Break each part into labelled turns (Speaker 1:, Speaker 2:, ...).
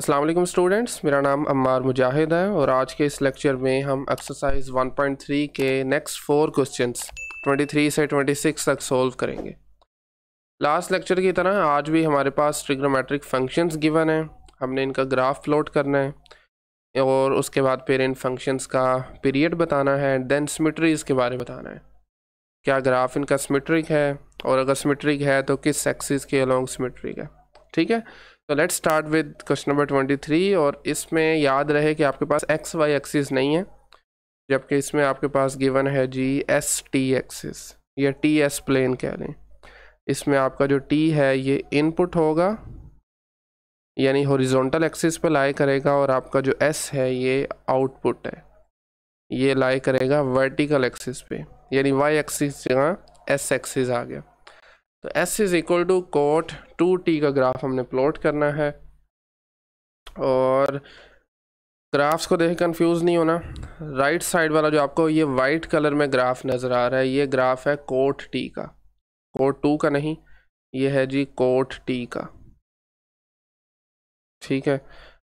Speaker 1: Aslam students मेरा नाम अम्मार मुजाहिद है और आज के इस लेक्चर में हम एक्सरसाइज 1.3 के नेक्स्ट फोर क्वेश्चंस 23 से 26 तक सॉल्व करेंगे लास्ट लेक्चर की तरह आज भी हमारे पास ट्रिग्नोमेट्रिक फंक्शंस गिवन हैं हमने इनका ग्राफ फ्लोट करना है और उसके बाद फिर इन फंक्शंस का पीरियड बताना है दैन सिमेट्रीज़ के बारे में बताना है क्या ग्राफ इनका सिमेट्रिक है और अगर सिमेट्रिक है तो किस एक्सिस के अलॉन्ग सिमेट्रिक है ठीक है तो let's start with question number twenty three और इसमें याद रहे कि आपके पास एक्स वाई एक्सिस नहीं है जबकि इसमें आपके पास गिवन है जी एस टी एक्सिस या टी एस प्लेन कह लें इसमें आपका जो टी है ये इनपुट होगा यानी हॉरिजॉन्टल एक्सिस पे लाई करेगा और आपका जो एस है ये आउटपुट है ये लाई करेगा वर्टिकल एक्सिस पे यानी वाई एक्सिस जगह एस एक्सिस आ गया तो S is equal to cot two T का ग्राफ हमने प्लॉट करना है और ग्राफ्स को देख कंफ्यूज नहीं होना राइट साइड वाला जो आपको ये वाइट कलर में ग्राफ नज़र आ रहा है ये ग्राफ है कोट टी का कोट टू का नहीं ये है जी कोट टी का ठीक है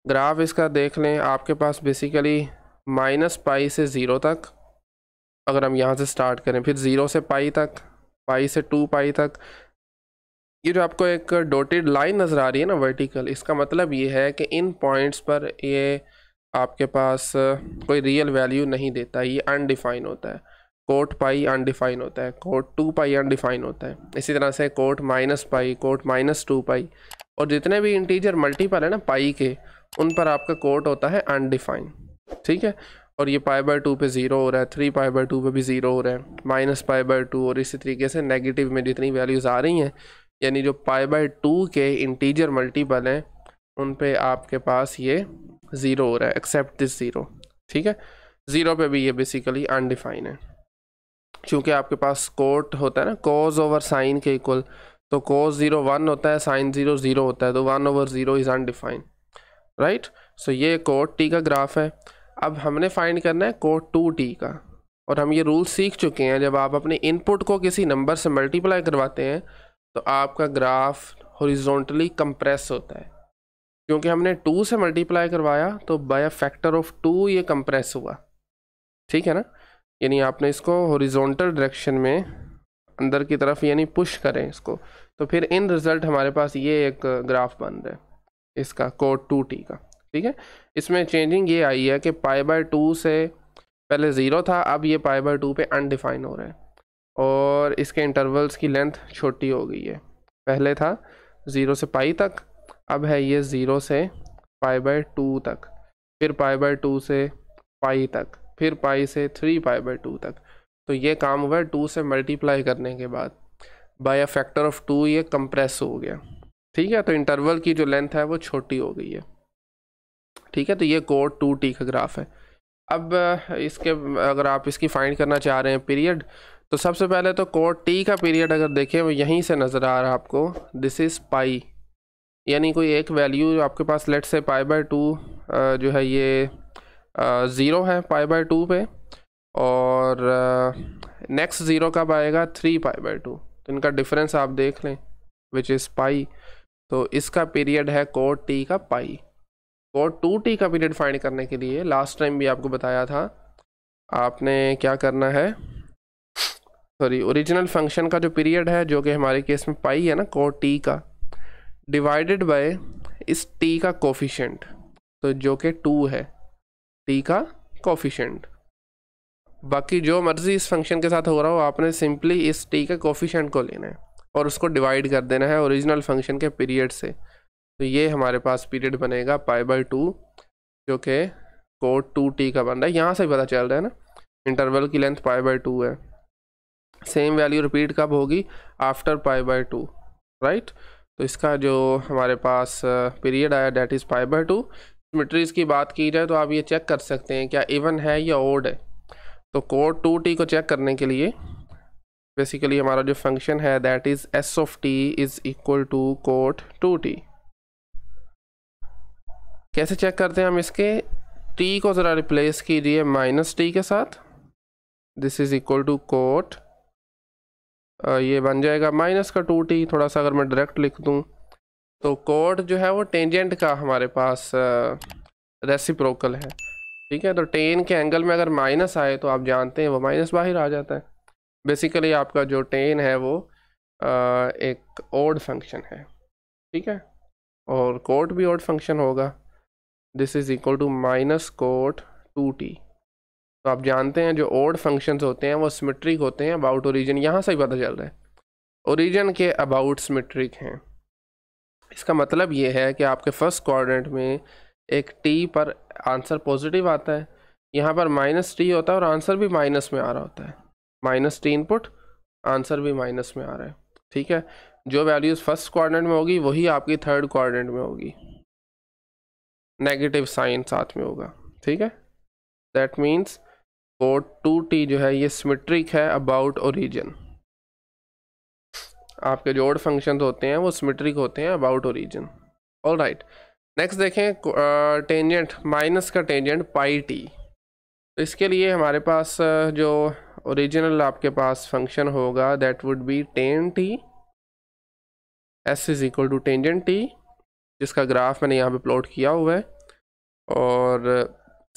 Speaker 1: ग्राफ इसका देख लें आपके पास बेसिकली माइनस पाई से ज़ीरो तक अगर हम यहाँ से स्टार्ट करें फिर ज़ीरो से पाई तक पाई से टू पाई तक ये जो आपको एक डोटेड लाइन नज़र आ रही है ना वर्टिकल इसका मतलब ये है कि इन पॉइंट्स पर ये आपके पास कोई रियल वैल्यू नहीं देता ये अनडिफाइन होता है कोट पाई अनडिफाइन होता है कोट टू पाई अनडिफाइन होता है इसी तरह से cot minus pi cot minus two pi और जितने भी इंटीजर मल्टीपल है ना पाई के उन पर आपका कोट होता है अनडिफाइन ठीक है और ये पाई बाई टू पे ज़ीरो हो रहा है थ्री पाई बाई टू पे भी ज़ीरो हो रहा है माइनस पाई बाई टू और इसी तरीके से नेगेटिव में जितनी वैल्यूज़ आ रही हैं यानी जो पाई बाय टू के इंटीजर मल्टीपल हैं उन पे आपके पास ये ज़ीरो हो रहा है एक्सेप्ट दिस ज़ीरो ठीक है ज़ीरो पे भी ये बेसिकली अनडिफाइन है क्योंकि आपके पास कोट होता है ना कोज ओवर साइन के इक्वल तो कोज ज़ीरो वन होता है साइन ज़ीरो ज़ीरो होता है तो one over zero is undefined right so ये कोट टी का ग्राफ है अब हमने फाइंड करना है कोड टू टी का और हम ये रूल सीख चुके हैं जब आप अपने इनपुट को किसी नंबर से मल्टीप्लाई करवाते हैं तो आपका ग्राफ हॉरिजॉन्टली कंप्रेस होता है क्योंकि हमने टू से मल्टीप्लाई करवाया तो by a factor of two ये कंप्रेस हुआ ठीक है ना यानी आपने इसको हॉरिजॉन्टल डायरेक्शन में अंदर की तरफ यानी पुश करें इसको तो फिर इन रिज़ल्ट हमारे पास ये एक ग्राफ बन रहा है इसका कोड टू टी का ठीक है इसमें चेंजिंग ये आई है कि पाई बाय टू से पहले ज़ीरो था अब ये पाई बाय टू पे अनडिफाइन हो रहा है और इसके इंटरवल्स की लेंथ छोटी हो गई है पहले था ज़ीरो से पाई तक अब है ये ज़ीरो से पाई बाय टू तक फिर पाई बाय टू से पाई तक फिर पाई से थ्री पाई बाय टू तक तो ये काम हुआ है टू से मल्टीप्लाई करने के बाद by a factor of two ये कंप्रेस हो गया ठीक है तो इंटरवल की जो लेंथ है वो छोटी हो गई है ठीक है तो ये कोड टू टी का ग्राफ है अब इसके अगर आप इसकी फाइंड करना चाह रहे हैं पीरियड तो सबसे पहले तो कोड टी का पीरियड अगर देखें वो यहीं से नज़र आ रहा है आपको दिस इज़ पाई यानी कोई एक वैल्यू आपके पास लेट से पाई बाय टू जो है ये ज़ीरो है पाई बाय टू पे और नेक्स्ट ज़ीरो कब आएगा थ्री पाई बाय टू तो इनका डिफरेंस आप देख लें विच इज़ पाई तो इसका पीरियड है कोड टी का पाई और टू टी का पीरियड फाइंड करने के लिए लास्ट टाइम भी आपको बताया था आपने क्या करना है सॉरी ओरिजिनल फंक्शन का जो पीरियड है जो कि हमारे केस में पाई है ना को टी का डिवाइडेड बाय इस टी का कोफिशेंट तो जो कि टू है टी का कोफिशेंट बाकी जो मर्ज़ी इस फंक्शन के साथ हो रहा हो आपने सिंपली इस टी का कोफिशेंट को लेना है और उसको डिवाइड कर देना है ओरिजिनल फंक्शन के पीरियड से तो ये हमारे पास पीरियड बनेगा पाई बाई टू जो कि कोड टू टी का बन रहा है यहाँ से पता चल रहा है ना इंटरवल की लेंथ पाई बाई टू है सेम वैल्यू रिपीट कब होगी after pi by two right तो इसका जो हमारे पास पीरियड आया that is pi by two मिट्रीज की बात की जाए तो आप ये चेक कर सकते हैं क्या इवन है या ओड है तो कोट टू टी को चेक करने के लिए बेसिकली हमारा जो फंक्शन है that is S of T is equal to cot two T कैसे चेक करते हैं हम इसके टी को ज़रा रिप्लेस कीजिए माइनस टी के साथ this is equal to cot ये बन जाएगा माइनस का टू टी थोड़ा सा अगर मैं डायरेक्ट लिख दूँ तो कोट जो है वो टेंजेंट का हमारे पास रेसिप्रोकल है ठीक है तो टेन के एंगल में अगर माइनस आए तो आप जानते हैं वो माइनस बाहर आ जाता है बेसिकली आपका जो टेन है वो आ, एक ओड फंक्शन है ठीक है और कोट भी ओड फंक्शन होगा this is equal to minus cot two T तो आप जानते हैं जो ओड फंक्शंस होते हैं वो सिमेट्रिक होते हैं अबाउट ओरिजिन यहाँ से ही पता चल रहा है ओरिजिन के अबाउट सिमेट्रिक हैं इसका मतलब ये है कि आपके फर्स्ट कोऑर्डिनेट में एक टी पर आंसर पॉजिटिव आता है यहाँ पर माइनस टी होता है और आंसर भी माइनस में आ रहा होता है माइनस टी इनपुट आंसर भी माइनस में आ रहा है ठीक है जो वैल्यूज़ फर्स्ट कोऑर्डिनेट में होगी वही आपकी थर्ड कोऑर्डिनेट में होगी नेगेटिव साइन साथ में होगा ठीक है that means cot two T जो है ये सिमेट्रिक है अबाउट ओरिजिन आपके जो ओड फंक्शन होते हैं वो सिमेट्रिक होते हैं about origin all right next देखें टेंजेंट uh, माइनस का टेंजेंट पाई टी तो इसके लिए हमारे पास uh, जो ओरिजिनल आपके पास फंक्शन होगा that would be tan T S is equal to tangent T जिसका ग्राफ मैंने यहाँ पे प्लॉट किया हुआ है और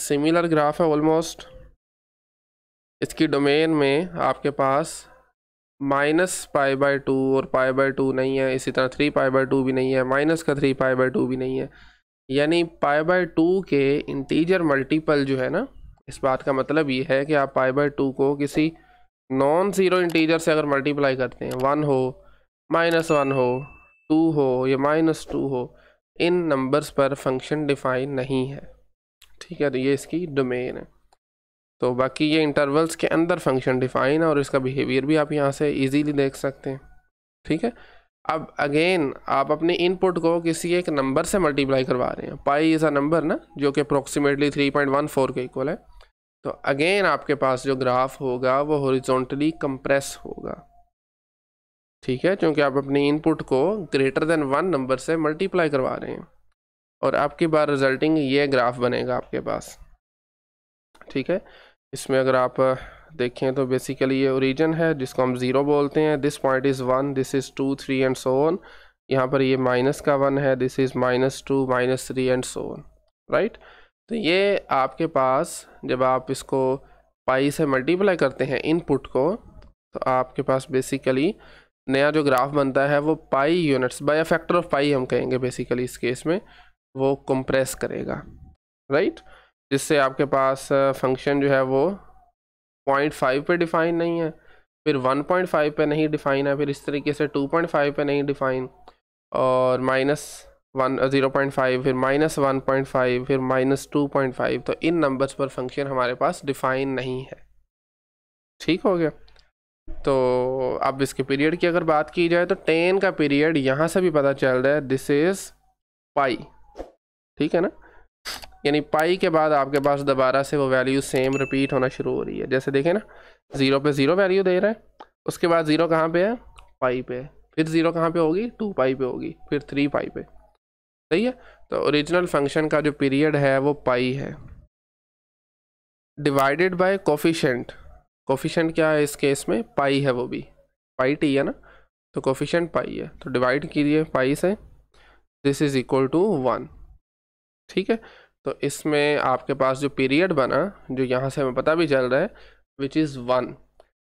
Speaker 1: सिमिलर ग्राफ है ऑलमोस्ट इसकी डोमेन में आपके पास माइनस पाई बाई टू और पाई बाई टू नहीं है इसी तरह थ्री पाई बाई टू भी नहीं है माइनस का थ्री पाई बाई टू भी नहीं है यानी पाई बाई टू के इंटीजर मल्टीपल जो है ना इस बात का मतलब ये है कि आप पाई बाई टू को किसी नॉन ज़ीरो इंटीजर से अगर मल्टीप्लाई करते हैं वन हो माइनस वन हो टू हो या माइनस टू हो इन नंबर्स पर फंक्शन डिफाइन नहीं है ठीक है तो ये इसकी डोमेन है तो बाकी ये इंटरवल्स के अंदर फंक्शन डिफाइन है और इसका बिहेवियर भी आप यहाँ से इजीली देख सकते हैं ठीक है अब अगेन आप अपने इनपुट को किसी एक नंबर से मल्टीप्लाई करवा रहे हैं पाई इज़ अ नंबर ना जो कि approximately three point one four के इक्वल है तो अगेन आपके पास जो ग्राफ होगा वो हॉरिजॉन्टली कंप्रेस होगा ठीक है क्योंकि आप अपनी इनपुट को ग्रेटर देन वन नंबर से मल्टीप्लाई करवा रहे हैं और आपकी बार रिजल्टिंग ये ग्राफ बनेगा आपके पास ठीक है इसमें अगर आप देखें तो बेसिकली ये ओरिजन है जिसको हम ज़ीरो बोलते हैं this point is one this is two three and so यहाँ पर ये माइनस का वन है this is minus two minus three and so right तो ये आपके पास जब आप इसको पाई से मल्टीप्लाई करते हैं इनपुट को तो आपके पास बेसिकली नया जो ग्राफ बनता है वो pi units by factor of pi हम कहेंगे बेसिकली इस केस में वो कंप्रेस करेगा राइट right? जिससे आपके पास फंक्शन uh, जो है वो पॉइंट फाइव पर डिफाइन नहीं है फिर वन पॉइंट फाइव पर नहीं डिफाइन है फिर इस तरीके से टू पॉइंट फाइव पर नहीं डिफाइन और minus one zero point five फिर माइनस वन पॉइंट फाइव फिर माइनस टू पॉइंट फाइव तो इन नंबर्स पर फंक्शन हमारे पास डिफाइन नहीं है ठीक हो गया तो अब इसके पीरियड की अगर बात की जाए तो टेन का पीरियड यहाँ से भी पता चल रहा है दिस इज़ पाई ठीक है ना यानी पाई के बाद आपके पास दोबारा से वो वैल्यू सेम रिपीट होना शुरू हो रही है जैसे देखें ना ज़ीरो पे ज़ीरो वैल्यू दे रहा है उसके बाद ज़ीरो कहाँ पे है पाई पे फिर ज़ीरो कहाँ पे होगी टू पाई पे होगी फिर थ्री पाई पे सही है तो ओरिजिनल फंक्शन का जो पीरियड है वो पाई है डिवाइडेड बाय कोफिशेंट कोफिशेंट क्या है इस केस में पाई है वो भी पाई टी है ना तो कोफिशेंट पाई है तो डिवाइड कीजिए पाई से this is equal to one ठीक है तो इसमें आपके पास जो पीरियड बना जो यहाँ से हमें पता भी चल रहा है विच इज़ वन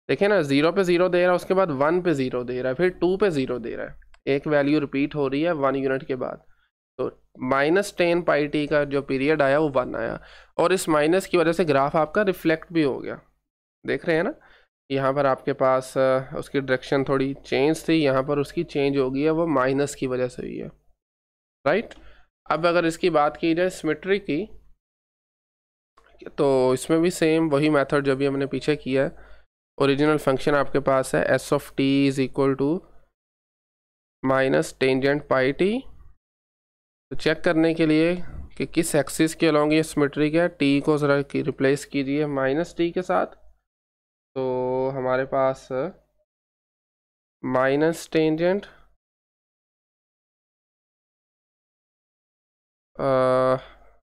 Speaker 1: देखिए ना ज़ीरो पे ज़ीरो दे रहा है उसके बाद वन पे ज़ीरो दे रहा है फिर टू पे ज़ीरो दे रहा है एक वैल्यू रिपीट हो रही है वन यूनिट के बाद तो माइनस टेन पाई टी का जो पीरियड आया वो वन आया और इस माइनस की वजह से ग्राफ आपका रिफ्लेक्ट भी हो गया देख रहे हैं ना यहाँ पर आपके पास उसकी डायरेक्शन थोड़ी चेंज थी यहाँ पर उसकी चेंज हो गई है वो माइनस की वजह से हुई है राइट अब अगर इसकी बात की जाए सिमेट्री की तो इसमें भी सेम वही मेथड जो भी हमने पीछे किया है ओरिजिनल फंक्शन आपके पास है S of T is equal to minus tangent pi T तो चेक करने के लिए कि किस एक्सिस के अलॉन्ग ये सिमेट्रिक है टी को ज़रा रिप्लेस कीजिए माइनस टी के साथ तो हमारे पास माइनस टेंजेंट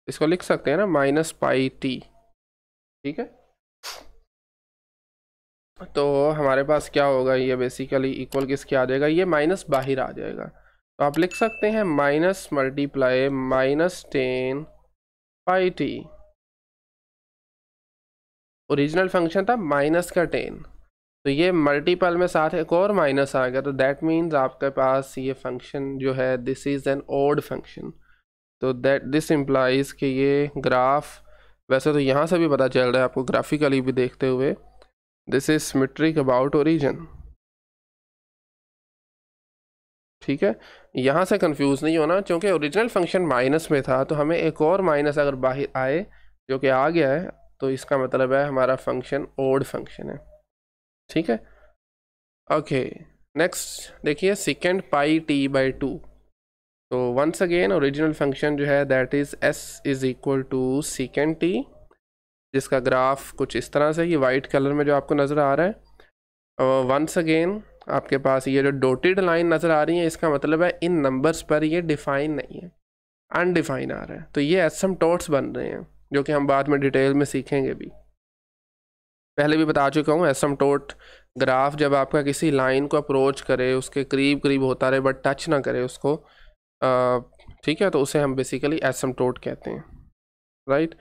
Speaker 1: इसको लिख सकते हैं ना माइनस पाई टी ठीक है तो हमारे पास क्या होगा ये बेसिकली इक्वल किसके आ जाएगा ये माइनस बाहर आ जाएगा तो आप लिख सकते हैं minus multiply minus tan pi T original function था माइनस का टेन तो ये मल्टीपल में साथ एक और माइनस आ गया तो दैट मीन्स आपके पास ये फंक्शन जो है this is an odd function तो दैट दिस इम्प्लाइज़ कि ये ग्राफ वैसे तो यहाँ से भी पता चल रहा है आपको ग्राफिकली भी देखते हुए this is symmetric about origin ठीक है यहाँ से कंफ्यूज नहीं होना क्योंकि ओरिजिनल फंक्शन माइनस में था तो हमें एक और माइनस अगर बाहर आए जो कि आ गया है तो इसका मतलब है हमारा फंक्शन ओड फंक्शन है ठीक है ओके नेक्स्ट देखिए secant pi T by two तो वंस अगेन ओरिजिनल फंक्शन जो है that is S is equal to secant T जिसका ग्राफ कुछ इस तरह से ये वाइट कलर में जो आपको नज़र आ रहा है वंस अगेन आपके पास ये जो डोटेड लाइन नज़र आ रही है इसका मतलब है इन नंबर्स पर ये डिफ़ाइन नहीं है अनडिफाइन आ रहा है तो ये एसम टोट्स बन रहे हैं जो कि हम बाद में डिटेल में सीखेंगे भी पहले भी बता चुका हूँ एसम टोट ग्राफ जब आपका किसी लाइन को अप्रोच करे उसके करीब करीब होता रहे बट टच ना करे उसको ठीक है तो उसे हम बेसिकली एसम टोट कहते हैं राइट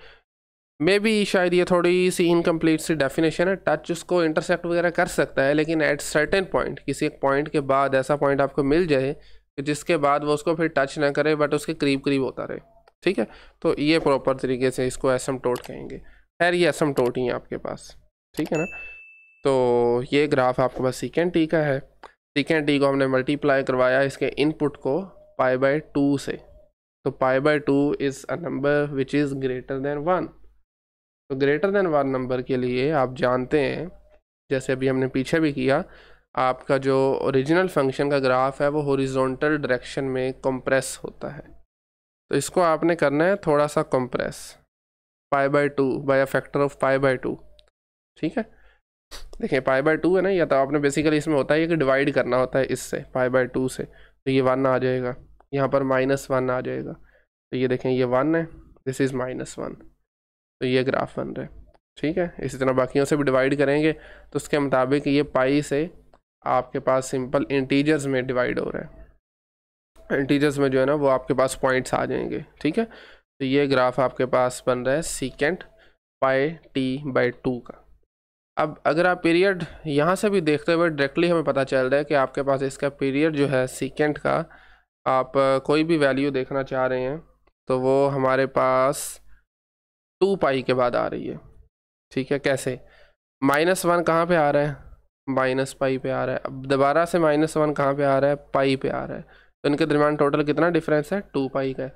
Speaker 1: मे बी शायद ये थोड़ी सी इनकम्प्लीट सी डेफिनेशन है टच उसको इंटरसेप्ट वगैरह कर सकता है लेकिन एट सर्टेन पॉइंट किसी एक पॉइंट के बाद ऐसा पॉइंट आपको मिल जाए कि जिसके बाद वो उसको फिर टच ना करे बट उसके करीब करीब होता रहे ठीक है तो ये प्रॉपर तरीके से इसको एसम टोट कहेंगे खैर ये एसम टोट ही है आपके पास ठीक है ना तो ये ग्राफ आपके पास सिकेंड टी का है सिकेंड टी को हमने मल्टीप्लाई करवाया इसके इनपुट को पाई बाई टू से तो pi by two is a number which is greater than one तो ग्रेटर देन वन नंबर के लिए आप जानते हैं जैसे अभी हमने पीछे भी किया आपका जो ओरिजिनल फंक्शन का ग्राफ है वो हॉरिजॉन्टल डायरेक्शन में कंप्रेस होता है तो इसको आपने करना है थोड़ा सा compress pi by two by a factor of pi by two ठीक है देखिए पाई बाई टू है ना या तो आपने बेसिकली इसमें होता है कि डिवाइड करना होता है इससे पाई बाई टू से तो ये वन आ जाएगा यहाँ पर माइनस वन आ जाएगा तो ये देखें ये वन है दिस इज़ माइनस वन तो ये ग्राफ बन रहा है ठीक है इसी तरह बाकियों से भी डिवाइड करेंगे तो उसके मुताबिक ये पाई से आपके पास सिंपल इंटीजर्स में डिवाइड हो रहा है इंटीजर्स में जो है ना वो आपके पास पॉइंट्स आ जाएंगे ठीक है तो ये ग्राफ आपके पास बन रहा है secant pi T by two का अब अगर आप पीरियड यहाँ से भी देखते हुए डायरेक्टली हमें पता चल रहा है कि आपके पास इसका पीरियड जो है सीकेंट का आप कोई भी वैल्यू देखना चाह रहे हैं तो वो हमारे पास टू पाई के बाद आ रही है ठीक है कैसे माइनस वन कहाँ पर आ रहा है माइनस पाई पे आ रहा है अब दोबारा से माइनस वन कहाँ पे आ रहा है पाई पे आ रहा है तो इनके दरमियान टोटल कितना डिफरेंस है टू पाई का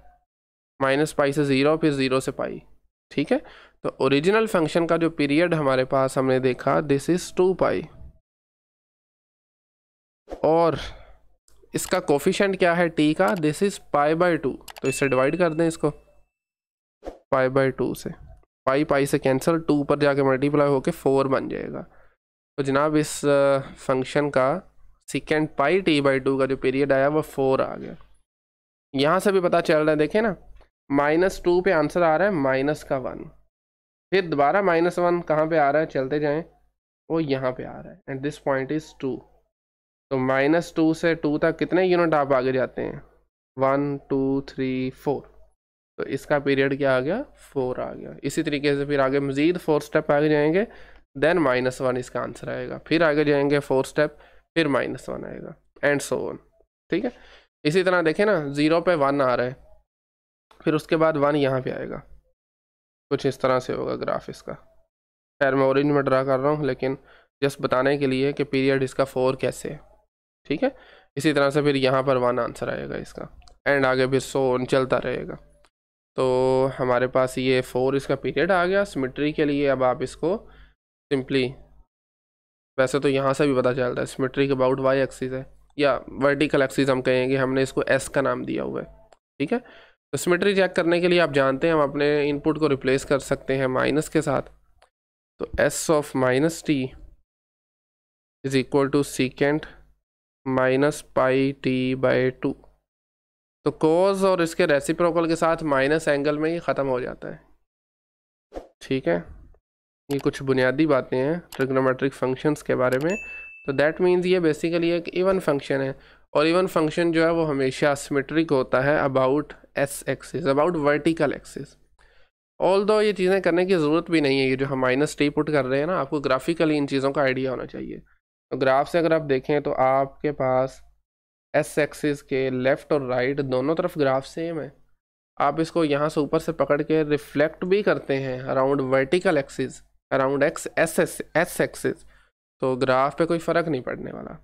Speaker 1: माइनस पाई से ज़ीरो फिर ज़ीरो से पाई ठीक है तो ओरिजिनल फंक्शन का जो पीरियड हमारे पास हमने देखा दिस इज़ टू पाई और इसका कोफिशेंट क्या है टी का this is pi by two तो इससे डिवाइड कर दें इसको पाई बाय टू से पाई पाई से कैंसिल टू पर जाके मल्टीप्लाई होके फोर बन जाएगा तो जनाब इस फंक्शन का secant pi T by two का जो पीरियड आया वो फोर आ गया यहाँ से भी पता चल रहा है देखें ना माइनस टू पे आंसर आ रहा है माइनस का वन फिर दोबारा माइनस वन कहाँ पर आ रहा है चलते जाएँ वो यहाँ पे आ रहा है and this point is two तो माइनस टू से टू तक कितने यूनिट आप आगे जाते हैं वन टू थ्री फोर तो इसका पीरियड क्या आ गया फोर आ गया इसी तरीके से फिर आगे मज़ीद फोर स्टेप आगे जाएंगे देन माइनस वन इसका आंसर आएगा फिर आगे जाएंगे फोर स्टेप फिर माइनस वन आएगा एंड सो वन ठीक है इसी तरह देखें ना ज़ीरो पे वन आ रहा है फिर उसके बाद वन यहाँ पे आएगा कुछ इस तरह से होगा ग्राफ इसका खैर मैं ऑरेंज में ड्रा कर रहा हूँ लेकिन जस्ट बताने के लिए कि पीरियड इसका फोर कैसे है ठीक है इसी तरह से फिर यहाँ पर वन आंसर आएगा इसका एंड आगे फिर वन चलता रहेगा तो हमारे पास ये फोर इसका पीरियड आ गया सिमेट्री के लिए अब आप इसको सिंपली वैसे तो यहाँ से भी पता चल रहा है सिमेट्रिक अबाउट वाई एक्सिस है या वर्टिकल एक्सिस हम कहेंगे हमने इसको एस का नाम दिया हुआ है ठीक है तो सिमेट्री चेक करने के लिए आप जानते हैं हम अपने इनपुट को रिप्लेस कर सकते हैं माइनस के साथ तो s of minus t is equal to secant minus pi T by two तो कोज और इसके रेसिप्रोकल के साथ माइनस एंगल में ही ख़त्म हो जाता है ठीक है ये कुछ बुनियादी बातें हैं ट्रिग्नोमेट्रिक फंक्शंस के बारे में तो दैट मीन्स ये बेसिकली एक इवन फंक्शन है और इवन फंक्शन जो है वो हमेशा सिमेट्रिक होता है about s axis about vertical axis although ये चीज़ें करने की ज़रूरत भी नहीं है ये जो हम माइनस टी पुट कर रहे हैं ना आपको ग्राफिकली इन चीज़ों का आइडिया होना चाहिए तो ग्राफ से अगर आप देखें तो आपके पास एस एक्सिस के लेफ़्ट और राइट right, दोनों तरफ ग्राफ सेम है आप इसको यहाँ से ऊपर से पकड़ के रिफ्लेक्ट भी करते हैं around vertical axis around x s s s तो ग्राफ पे कोई फ़र्क नहीं पड़ने वाला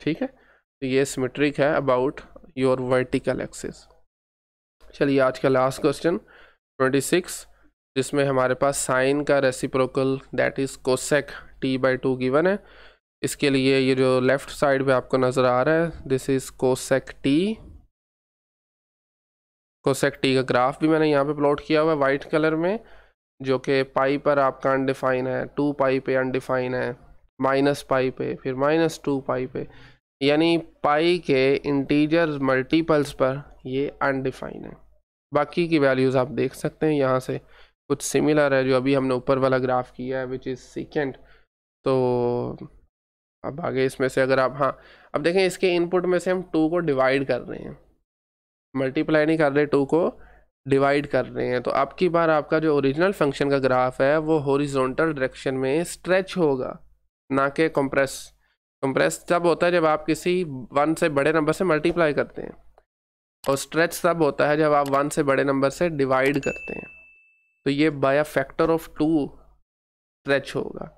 Speaker 1: ठीक है तो ये सिमेट्रिक है अबाउट योर वर्टिकल एक्सेस चलिए आज का लास्ट क्वेश्चन ट्वेंटी सिक्स जिसमें हमारे पास साइन का reciprocal that is cosec t by two given है इसके लिए ये जो लेफ़्ट साइड पे आपको नज़र आ रहा है this is cosec t cosec t का ग्राफ भी मैंने यहाँ पे प्लॉट किया हुआ है वाइट कलर में जो कि पाई पर आपका अनडिफाइन है टू पाई पे अनडिफाइन है माइनस पाई पे फिर माइनस टू पाई पे यानी पाई के इंटीजर मल्टीपल्स पर ये अनडिफाइन है बाकी की वैल्यूज़ आप देख सकते हैं यहाँ से कुछ सिमिलर है जो अभी हमने ऊपर वाला ग्राफ किया है विच इज़ सिकेंड तो अब आगे इसमें से अगर आप हाँ अब देखें इसके इनपुट में से हम टू को डिवाइड कर रहे हैं मल्टीप्लाई नहीं कर रहे टू को डिवाइड कर रहे हैं तो अब की बार आपका जो ओरिजिनल फंक्शन का ग्राफ है वो हॉरिजॉन्टल डायरेक्शन में स्ट्रेच होगा ना कि कंप्रेस कंप्रेस तब होता है जब आप किसी वन से बड़े नंबर से मल्टीप्लाई करते हैं और स्ट्रेच तब होता है जब आप वन से बड़े नंबर से डिवाइड करते हैं तो ये by factor of two stretch होगा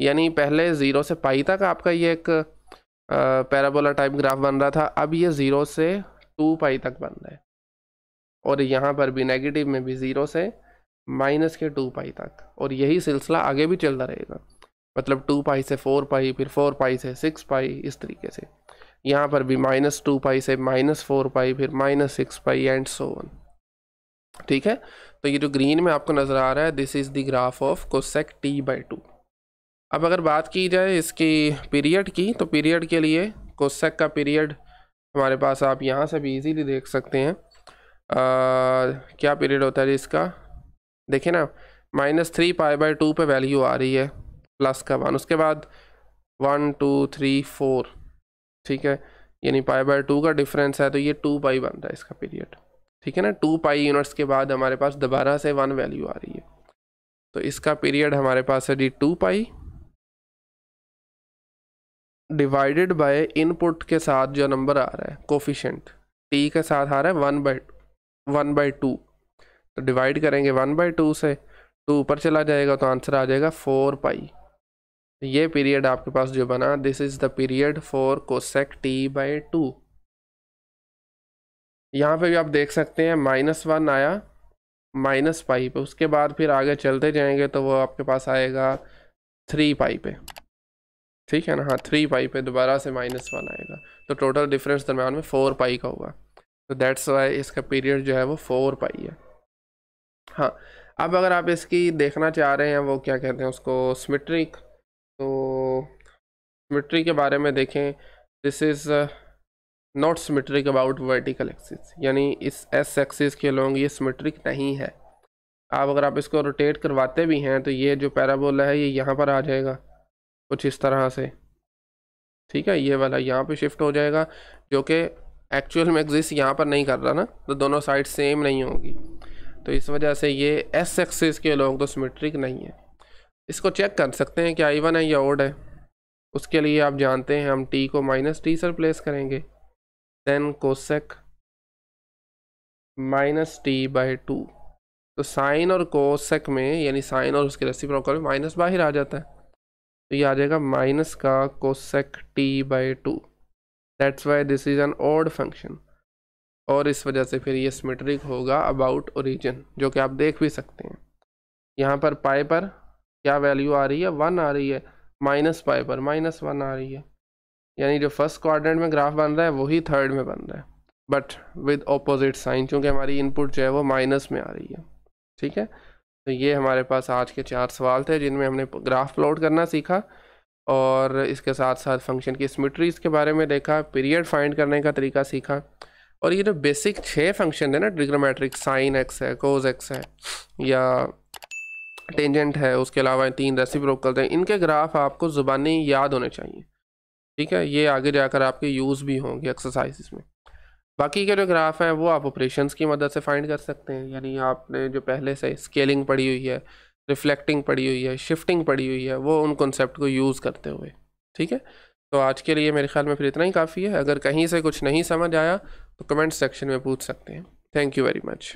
Speaker 1: यानी पहले ज़ीरो से पाई तक आपका ये एक पैराबोला टाइप ग्राफ बन रहा था अब ये ज़ीरो से टू पाई तक बन रहा है और यहाँ पर भी नेगेटिव में भी ज़ीरो से माइनस के टू पाई तक और यही सिलसिला आगे भी चलता रहेगा मतलब टू पाई से फोर पाई फिर फोर पाई से सिक्स पाई इस तरीके से यहाँ पर भी माइनस टू पाई से माइनस फोर पाई फिर minus six pi and so on ठीक है तो ये जो ग्रीन में आपको नज़र आ रहा है this is the graph of cosec t by two अब अगर बात की जाए इसकी पीरियड की तो पीरियड के लिए कोसेक का पीरियड हमारे पास आप यहाँ से भी इजीली देख सकते हैं क्या पीरियड होता है जी इसका देखिए ना minus three pi by two पर वैल्यू आ रही है प्लस का वन उसके बाद वन टू थ्री फोर ठीक है यानी पाई बाई टू का डिफरेंस है तो ये टू पाई बन रहा है इसका पीरियड ठीक है ना टू पाई यूनिट्स के बाद हमारे पास दोबारा से वन वैल्यू आ रही है तो इसका पीरियड हमारे पास है जी two pi divided by input के साथ जो नंबर आ रहा है कोफिशेंट टी के साथ आ रहा है one by two one by two तो डिवाइड करेंगे वन बाई टू से टू ऊपर चला जाएगा तो आंसर आ जाएगा फोर पाई तो ये पीरियड आपके पास जो बना this is the period four cosec t by two यहाँ पे भी आप देख सकते हैं माइनस वन आया माइनस पाई पे उसके बाद फिर आगे चलते जाएंगे तो वो आपके पास आएगा थ्री पाई पे ठीक है ना हाँ थ्री पाई पे दोबारा से माइनस वन आएगा तो टोटल डिफरेंस दरम्यान में फोर पाई का होगा तो दैट्स वाई इसका पीरियड जो है वो फोर पाई है हाँ अब अगर आप इसकी देखना चाह रहे हैं वो क्या कहते हैं उसको सिमेट्रिक तो सिमेट्री के बारे में देखें this is not symmetric about vertical axis यानी इस एस एक्सिस के लॉन्ग ये सिमेट्रिक नहीं है आप अगर आप इसको रोटेट करवाते भी हैं तो ये जो पैराबोला है ये यहाँ पर आ जाएगा कुछ इस तरह से ठीक है ये वाला यहाँ पे शिफ्ट हो जाएगा जो कि एक्चुअल में एग्जिस्ट यहाँ पर नहीं कर रहा ना तो दोनों साइड सेम नहीं होगी तो इस वजह से ये एस एक्सिस के लोग तो सिमेट्रिक नहीं है इसको चेक कर सकते हैं कि आई वन है या ओड है उसके लिए आप जानते हैं हम टी को माइनस टी से रिप्लेस करेंगे then cosec minus t by two तो साइन और कोसेक में यानी साइन और उसके रेसी प्रॉकर में माइनस बाहर आ जाता है तो ये आ जाएगा माइनस का cosec t by two that's why this is an odd function और इस वजह से फिर ये सिमेट्रिक होगा अबाउट ओरिजिन जो कि आप देख भी सकते हैं यहाँ पर पाए पर क्या वैल्यू आ रही है वन आ रही है माइनस पाए पर माइनस वन आ रही है यानी जो फर्स्ट क्वाड्रेंट में ग्राफ बन रहा है वही थर्ड में बन रहा है बट विद ऑपोजिट साइन क्योंकि हमारी इनपुट जो है वो माइनस में आ रही है ठीक है तो ये हमारे पास आज के चार सवाल थे जिनमें हमने ग्राफ प्लॉट करना सीखा और इसके साथ साथ फंक्शन की स्मिट्रीज के बारे में देखा पीरियड फाइंड करने का तरीका सीखा और ये जो बेसिक छः फंक्शन है ना ट्रिग्नोमेट्रिक साइन एक्स है कोज एक्स है या टेंजेंट है उसके अलावा तीन करते हैं इनके ग्राफ आपको ज़ुबानी याद होने चाहिए ठीक है ये आगे जाकर आपके यूज़ भी होंगे एक्सरसाइज में बाकी के जो ग्राफ हैं वो आप ऑपरेशंस की मदद से फाइंड कर सकते हैं यानी आपने जो पहले से स्केलिंग पड़ी हुई है रिफ्लेक्टिंग पड़ी हुई है शिफ्टिंग पड़ी हुई है वो उन कॉन्सेप्ट को यूज़ करते हुए ठीक है तो आज के लिए मेरे ख्याल में फिर इतना ही काफ़ी है अगर कहीं से कुछ नहीं समझ आया तो कमेंट सेक्शन में पूछ सकते हैं थैंक यू वेरी मच